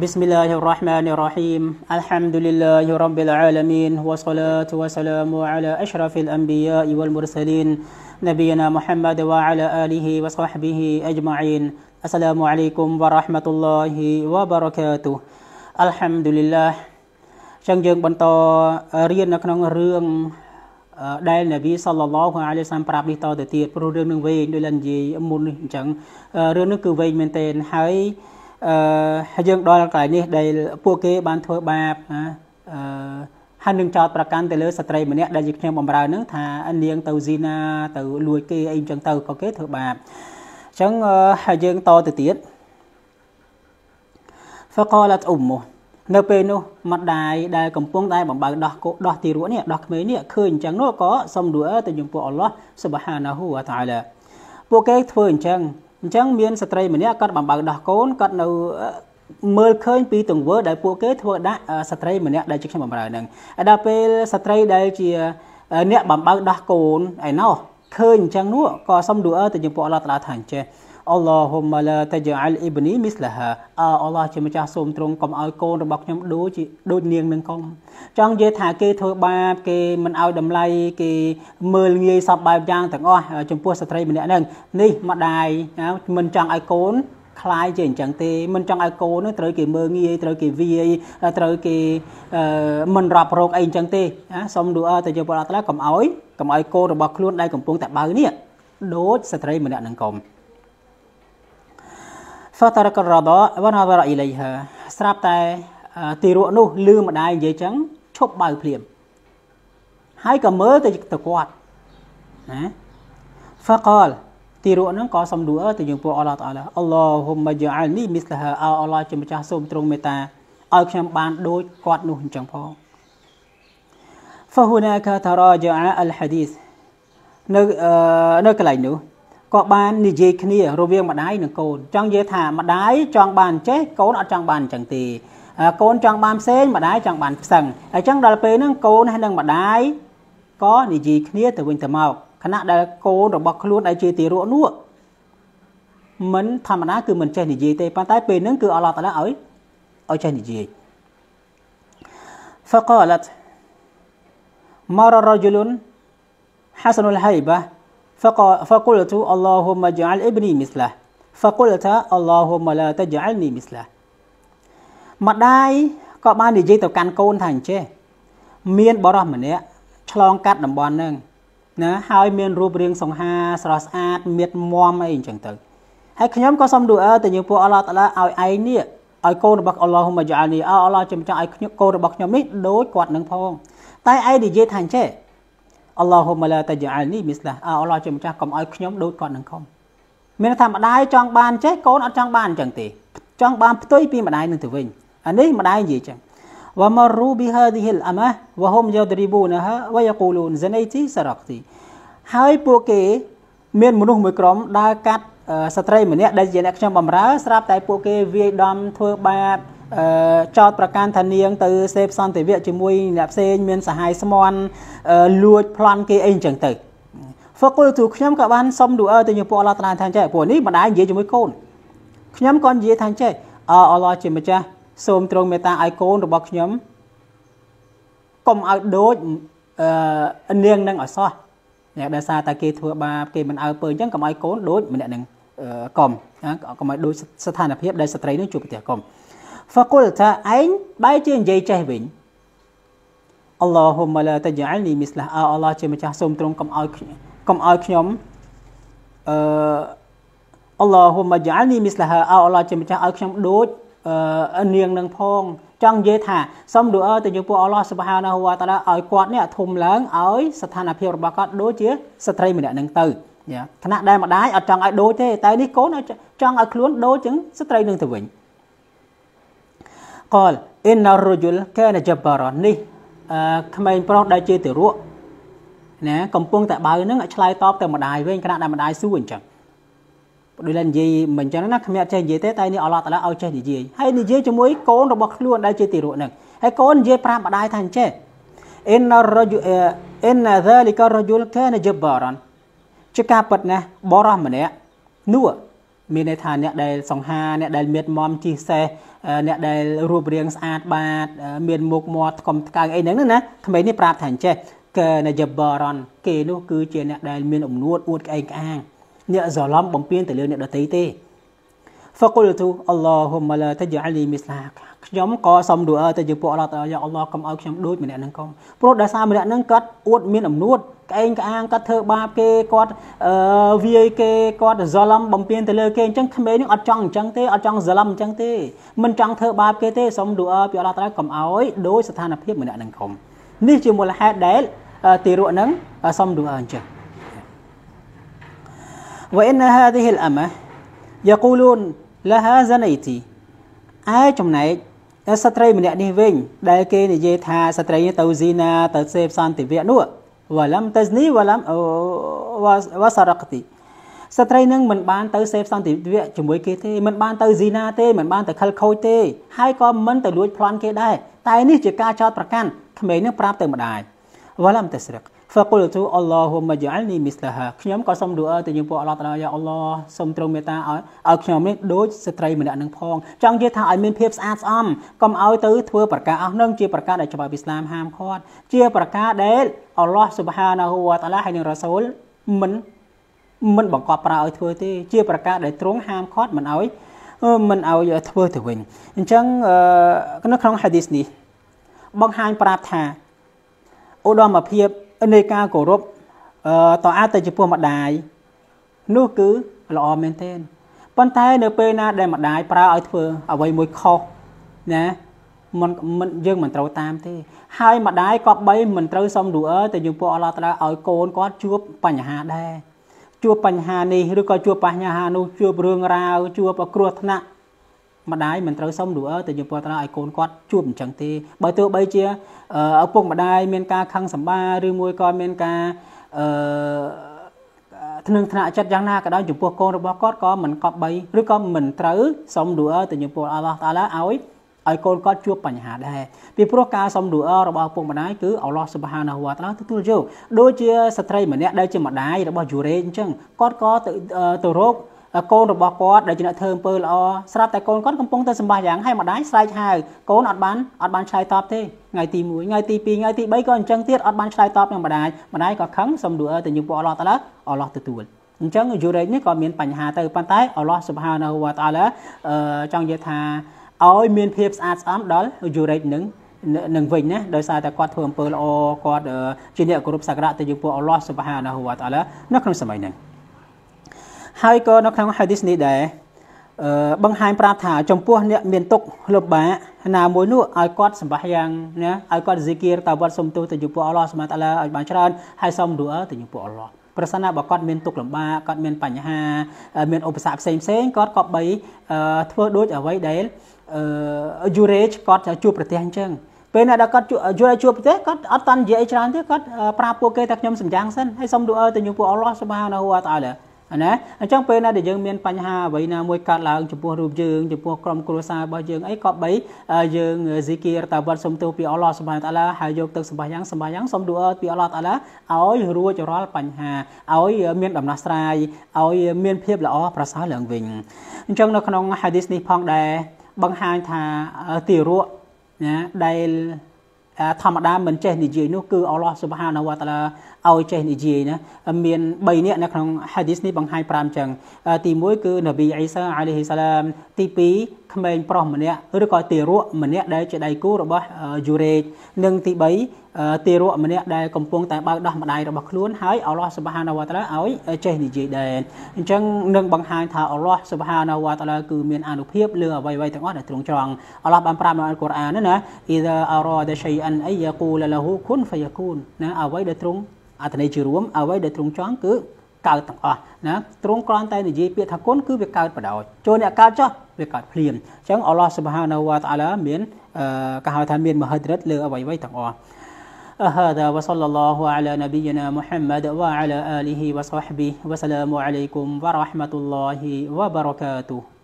بسم الله الرحمن الرحيم الحمد لله رب العالمين والصلاة والسلام على أشرف الأنبياء والمرسلين نبينا محمد وعلى آله وصحبه أجمعين السلام عليكم ورحمة الله وبركاته الحمد لله ចឹងយើងបន្តរៀននៅក្នុងរឿងដែលនប៊ីសល្លឡោះអាឡៃសាំប្រាប់នេះតទៅទៀតព្រោះរឿងនឹងវែងដោយលិននិយាយមុននេះអញ្ចឹងរឿងនេះគឺវែងមែនទែនហើយអឺយើងដល់កន្លែងនេះដែលពួកគេបានធ្វើបាបណាអឺហើយនឹងចោតប្រកាន់ទៅលើស្ត្រីម្នាក់ដែលជាខ្ញុំបំរើនឹងថានាង ទៅស៊ីណាទៅលួចគេអីចឹងទៅក៏គេធ្វើបាបអញ្ចឹងហើយយើងតទៅទៀត فقالت امه នៅពេលនោះម្ដាយដែលកំពុងតែបំបើដោះគោដោះទីរួចនេះដោះក្មេងនេះឃើញអញ្ចឹងនោះក៏សុំឌូអើទៅចំពោះអល់ឡោះស៊ុបហានាហ៊ូវតាអាឡាពួកគេធ្វើអញ្ចឹងអញ្ចឹងមានស្ត្រីម្នាក់គាត់បំបើដោះកូនគាត់នៅមើលឃើញ ពីទង្វើដែលពួកគេធ្វើដាក់ស្ត្រីម្នាក់ដែលជាខ្ញុំបំរើនឹងដល់ពេលស្ត្រីដែលជាអ្នកបំបើដោះកូនឯណោះឃើញអញ្ចឹងនោះក៏សុំឌូអើទៅចំពោះអល់ឡោះតាឡាថាអញ្ចេះអល់ឡោះម៉ាឡាតាជាអលអ៊ីបនីមីស្លាហាអអល់ឡោះជាម្ចាស់សូមទ្រង់កុំឲ្យកូនរបស់ខ្ញុំដូចជាដូចនាងនឹងកុំចង់និយាយថាគេធ្វើបាបគេមិនឲ្យតម្លៃគេមើលងាយសពបែបយ៉ាងទាំងអស់ចំពោះស្ត្រីម្នាក់ហ្នឹងនេះម្ដាយមិនចង់ឲ្យកូនคล้ายជាអញ្ចឹងទេមិនចង់ឲ្យកូននឹងត្រូវគេមើងងាយត្រូវគេវាយត្រូវគេមិនរាប់រោគអីអញ្ចឹងទេណាសូមឌូអើទៅជាព្រះអត់ឡាកុំឲ្យកុំឲ្យកូនរបស់ខ្លួនដែលកំពុងតែបើនេះដូចស្ត្រីម្នាក់នឹងកុំ فترك الرضاء ونظر إليها ស្រាប់តែទារកនោះលឺម្ដាយនិយាយចឹងឈប់បើភ្លាមហើយក៏មើលទៅទៅគាត់ណា فقال ទីរក់ហ្នឹងក៏សំដួលទៅយើងពួកអល់ឡោះតាឡាអល់ឡោហ៊ុមយ៉ាអលនីមីស្លហាអោអល់ឡោះជាម្ចាស់សូមទ្រង់មេត្តាឲ្យខ្ញុំបានដូចគាត់នោះអញ្ចឹងផង فهناك تراجع الحديث នៅនៅកន្លែងនោះក៏បាននិយាយគ្នារវាងម្ដាយនិងកូនចង់និយាយថាម្ដាយចង់បានចេះកូនអត់ចង់បានអញ្ចឹងទេកូនចង់បានផ្សេងម្ដាយចង់បានផ្សឹងអញ្ចឹងដល់ពេលហ្នឹងកូនហើយនឹងម្ដាយក៏និយាយគ្នា ទៅវិញទៅមកខណៈដែលកូនរបស់ខ្លួនដែលជាទីរក់នោះមិនធម្មតាគឺមិនចេះនិយាយទេប៉ុន្តែពេលហ្នឹងគឺអល់ឡោះតាឡាឲ្យឲ្យចេះនិយាយ فقالت مر رجل حسن الهيبه فقلت اللهم اجعل ابني مثله فقلت اللهم لا تجعلني مثله ម្ដាយក៏បាននិយាយទៅកាន់កូនថាអញ្ចេះមានបរិសម្នាក់ឆ្លងកាត់តំបន់ហ្នឹងណាហើយមានរូបរាងសង្ហាស្រស់ស្អាតមៀតមមអីអញ្ចឹងទៅហើយខ្ញុំក៏សូមឌូអើទៅយើងពួកអល់ឡោះតាឡាឲ្យឯងនេះឲ្យកូនរបស់អល់ឡោះមកយ៉ានីអល់ឡោះចាំចង់ឲ្យខ្ញុំកូនរបស់ខ្ញុំនេះដូចគាត់នឹងផងតែឯងនិយាយថាអញ្ចេះអល់ឡោះហ៊ុមឡាតាយ៉ាអលនីមីស្លាអល់ឡោះជាម្ចាស់កុំឲ្យខ្ញុំដូចគាត់នឹងខំមានថាម្ដាយចង់បានចេះកូនអត់ចង់បានអញ្ចឹងទេ ចង់បានផ្ទុយពីម្ដាយនឹងទៅវិញអានេះម្ដាយនិយាយចឹង ومروا بهذه الأمة وهم يضربونها ويقولون زنيتي سرقتي ហើយពួកគេ មាន មនុស្សមួយក្រុមដើរកាត់ស្ត្រីម្នាក់ដែលជាអ្នកខ្ញុំបំរើស្រាប់តែពួកគេវាយដំធ្វើបាបអឺចោតប្រកាន់ថានាងទៅសេពសន្តិវៈជាមួយអ្នកផ្សេងមានសហាយស្មន់លួចប្លន់គេអីចឹងទៅ Fakul ទូខ្ញុំក៏បានសុំឌូអើទៅញោមពួកអល់ឡោះតាឡាថាចេះពួកនេះម្ដាយនិយាយជាមួយកូនខ្ញុំក៏និយាយថាចេះអអល់ឡោះជាម្ចាស់សូមទ្រង់មេត្តាឲ្យកូនរបស់ខ្ញុំកុំឲ្យដូចអឺនាងនឹងឲ្យសោះអ្នកដែលសារតែគេធ្វើបាបគេមិនអើពើអញ្ចឹងកុំឲ្យកូនដូចម្នាក់នឹងកុំណាកុំឲ្យដូចស្ថានភាពដែលស្ត្រីនឹងជួបប្រទះកុំ فقل ថាឯងបែរជានិយាយចេះវិញអល់ឡោហ៊ុមឡាតយ៉ាអលនីមីស្លះអអល់ឡោះជាម្ចាស់សូមទ្រង់កុំឲ្យកុំឲ្យខ្ញុំអឺអល់ឡោហ៊ុមយ៉ាអលនីមីស្លះអអល់ឡោះជាម្ចាស់ឲ្យខ្ញុំដូចអឺនាងនឹងផងចង់និយាយថាសូមឌូអើទៅយើងពួកអល់ឡោះសុបហានាហ៊ូវតាឡាឲ្យគាត់នេះធំឡើងឲ្យស្ថានភាពរបស់គាត់ដូចជា ស្ត្រីម្នាក់នឹងទៅយ៉ាឋានៈដែលម្ដាយអត់ចង់ឲ្យដូចទេតែនេះកូនចង់ឲ្យខ្លួនដូចជាងស្ត្រីនឹងទៅវិញកលអ៊ីនរយុលកានជបរនេះក្មេងប្រុសដែលជាទារកណាកំពុងតែបើនឹងឆ្លើយតបទៅម្ដាយវិញគណៈដែលម្ដាយសួរអញ្ចឹងដូចឡើងនិយាយមិនអញ្ចឹងណាខ្ញុំអត់ចេះនិយាយទេតែនេះអល់ឡោះតាឡាឲ្យចេះនិយាយហើយនិយាយជាមួយកូនរបស់ខ្លួនដែលជាទារកនឹងហើយកូននិយាយប្រាប់ម្ដាយថាអញ្ចេះអ៊ីនរយុអ៊ីនហ្សាលីករយុលកានជបរជាការពិតណាស់បរោះម្នាក់នោះមានន័យថាអ្នកដែលសង្ហាអ្នកដែលមានមមជីសេះអ្នកដែលរូបរាងស្អាតបាតមានមុខមាត់ថ្កុំថ្កើងអីហ្នឹងណាក្មេងនេះប្រាប់ថាអញ្ចេះកែនយបរនគេនោះគឺជាអ្នកដែលមានអំនួតអួតក្អែងក្អាង អ្នកសឡំបំពេញទៅលើអ្នកដតីទេ فقلت اللهم لا تجعلني مثلها ខ្ញុំក៏សុំឌូអើទៅជាពួកអល់ឡោះតាយ៉ាអល់ឡោះកុំឲ្យខ្ញុំដូចម្នាក់ហ្នឹងកុំព្រោះដោយសារម្នាក់ហ្នឹងគាត់អួតមានអំនួតក្អេងក្អាងគាត់ធ្វើបាបគេគាត់វាយគេគាត់សលំបំពេញទៅលើគេអញ្ចឹងក្មេងនឹងអត់ចង់អញ្ចឹងទេអត់ចង់សលំអញ្ចឹងទេមិនចង់ធ្វើបាបគេទេសូមឌូអើពីអល់ឡោះតាកុំអោយដោយស្ថានភាពម្នាក់នឹងក្រុមនេះជាមូលហេតុដែលទីរក់នឹងសូមឌូអើអញ្ចឹង وإن هذه الأمة يقولون لها زنيتي ឯចំណែកស្ត្រីម្នាក់នេះវិញដែលគេនិយាយថាស្ត្រីទៅស៊ីណាទៅសេពសន្តិវៈនោះវលំតេសនីវលំវសរកទីស្ត្រីនឹងមិនបានទៅសេពសន្តិវៈជាមួយគេទេមិនបានទៅស៊ីណាទេមិនបានទៅខលខូចទេហើយក៏មិនទៅលួចប្លន់គេដែរតែនេះជាការចោទប្រកាន់ក្មេងនឹងប្រាប់ទៅម្ដាយវលំតេសរកទី فقلت اللهم اجعلني مثلها ខ្ញុំក៏សូមឌូអើទៅយើងពួកអល់ឡោះតាយ៉ាអល់ឡោះសូមទ្រង់មេត្តាឲ្យឲ្យខ្ញុំនេះដូចស្ត្រីម្នាក់នឹងផងចង់និយាយថាឲ្យមានភាពស្អាតស្អំកុំឲ្យទៅធ្វើប្រការអស់នឹងជា ប្រការដែលច្បាប់អ៊ីស្លាមហាមឃាត់ជាប្រការដែលអល់ឡោះស៊ុបហានាហ៊ូវតាឡាហើយនឹងរ៉ាសូលមិនមិនបង្កប់ប្រើឲ្យធ្វើទេជាប្រការដែលទ្រង់ហាមឃាត់មិនឲ្យមិនឲ្យធ្វើទៅវិញអញ្ចឹងនៅក្នុងហាឌីសនេះបង្ហាញប្រាប់ថាឧត្តមភាពនៃការគោរពតអាចទៅចំពោះម្ដាយនោះគឺល្អមែនទេប៉ុន្តែនៅពេលណាដែលម្ដាយប្រើឲ្យធ្វើអ្វីមួយខុសណាមិនមិនយើងមិនត្រូវតាមទេហើយម្ដាយក៏បីមិនត្រូវសុំឌូអើតែយើងពួកអល់ឡោះតាឲ្យកូនគាត់ជួបបញ្ហាដែរជួបបញ្ហានេះឬក៏ជួបបញ្ហានោះជួបរឿងរ៉ាវជួបគ្រោះថ្នាក់ម្ដាយមិនត្រូវសុំឌូអើទៅជាពលតាឲ្យកូនគាត់ជួបអញ្ចឹងទេបើទោះបីជាឪពុកម្ដាយមាន ការខឹងសម្បាឬមួយក៏មានការអឺធ្នឹងថ្នាក់ចិត្តយ៉ាងណាក៏ដោយចំពោះកូនរបស់គាត់ក៏មិនកប់បីឬក៏មិនត្រូវសុំឌូអើទៅជាពលអល់ឡោះតាឡាឲ្យឲ្យកូនគាត់ជួបបញ្ហាដែរពីព្រោះការសុំឌូអរបស់ឪពុកម្ដាយគឺអល់ឡោះសុបហានាហ៊ូវតាឡាទទួលយកដូចជា ស្ត្រីម្នាក់ដែលជាម្ដាយរបស់យូរ៉េអញ្ចឹងគាត់ក៏ទៅទៅរកកូនរបស់គាត់ដែលជាអ្នកធ្វើអំពើល្អស្រាប់តែកូនគាត់កំពុងតែសម្បះយ៉ាងហើយម្ដាយស្រែកហៅកូនអត់បានអត់បានឆ្លើយតបទេថ្ងៃទី1ថ្ងៃទី2ថ្ងៃទី3ក៏អញ្ចឹងទៀតអត់បានឆ្លើយតបនឹងម្ដាយម្ដាយក៏ខឹងសំដួលទៅយើងពួកអល់ឡោះតាឡាអល់ឡោះទទួលអញ្ចឹងយូរ៉េនេះក៏មានបញ្ហាទៅប៉ុន្តែអល់ឡោះសុបហានវតាឡាចង់និយាយថាឲ្យមានភាពស្អាតស្អំដល់យូរ៉េនឹងនឹងវិញណាដោយសារតែគាត់ធ្វើអំពើល្អគាត់ជាអ្នកគោរពសក្ការៈទៅយើងពួកអល់ឡោះសុបហានវតាឡានៅក្នុងសម័យហ្នឹងហើយក៏នៅក្នុង hadith នេះដែរអឺបង្ហាញ ប្រាប់ថាចំពោះអ្នកមានទុកលំបាកណាមួយនោះឲ្យគាត់សម្បះយ៉ាងណាឲ្យគាត់ zikir តាវត្តសុំទោសទៅចំពោះអល់ឡោះសម្បត្តិអាឡាឲ្យបានច្រើនហើយសុំឌូអើទៅចំពោះអល់ឡោះប្រសិនណាបើគាត់មានទុកលំបាកគាត់មានបញ្ហា មានឧបសគ្គផ្សេងផ្សេងគាត់ក៏បីធ្វើដូចអ្វីដែលអឺ jurage គាត់ជួបប្រទេសអញ្ចឹងពេលណាដល់គាត់យល់ជួបប្រទេសគាត់អត់តន់និយាយច្រើនទេគាត់ប្រាប់ពួកគេថាខ្ញុំសម្យ៉ាងសិនហើយសុំឌូអើទៅចំពោះអល់ឡោះសុបហានហូវតាអាឡាណាអញ្ចឹងពេលណាដែលយើងមានបញ្ហាអ្វីណាមួយកើតឡើងចំពោះរូបយើងចំពោះក្រុម គ្រួសាររបស់យើងអីក៏បីយើងស៊ីគីរតាវត្តសុំទោសពីអល់ឡោះសុបហានតាឡាហើយយកទឹកសម្បាយ៉ាងសម្បាយ៉ាងសុំឌូអឺពីអល់ឡោះតាឡាឲ្យរួចរាល់បញ្ហាឲ្យមានដំណោះស្រាយឲ្យមានភាពល្អប្រសើរឡើងវិញអញ្ចឹងនៅក្នុងហាឌីសនេះផងដែរបង្ហាញថាទីរក់ណាដែលធម្មតាមិនចេះនិយាយនោះគឺអល់ឡោះស៊ុបហានវតាឡាឲ្យចេះនិយាយណាមាន3នាក់នៅក្នុងហាឌីសនេះបង្ហាញ5អញ្ចឹងទី1គឺនប៊ីអ៊ីសាអាឡៃហ៊ីសាឡាមទី2ក្មេងប្រុសម្នាក់ឬក៏ទារកម្នាក់ដែលជាដៃគូរបស់យូរ៉េតនិងទី3ទារកម្នាក់ដែលកំពុងតែបើកដោះម្ដាយរបស់ខ្លួនហើយអល់ឡោះសុបហានវតាឡាឲ្យចេះនិយាយដែរអញ្ចឹងនឹងបង្ហាញថាអល់ឡោះសុបហានវតាឡាគឺមានអនុភាពលើអ្វីៗទាំងអស់ដែលទ្រង់ចង់អល់ឡោះបានប្រាប់នៅអល់កុរអានណា إذا أراد شيئا أن يقول له كن فيكون ណាអ្វីដែលទ្រង់អត្ថន័យជារួមអ្វីដែលទ្រង់ចង់គឺកើតទាំងអស់ណាទ្រង់គ្រាន់តែនិយាយពាក្យថាគុណគឺវាកើតបដោយចូលអ្នកកើតចុះវាកើតភ្លាមអញ្ចឹងអល់ឡោះសុបហានវតាឡាមានគេហៅថាមានមហិទ្ធិឫទ្ធិលើអ្វីៗទាំងអស់ هذا وصلى الله على نبينا محمد وعلى آله وصحبه وسلام عليكم ورحمة الله وبركاته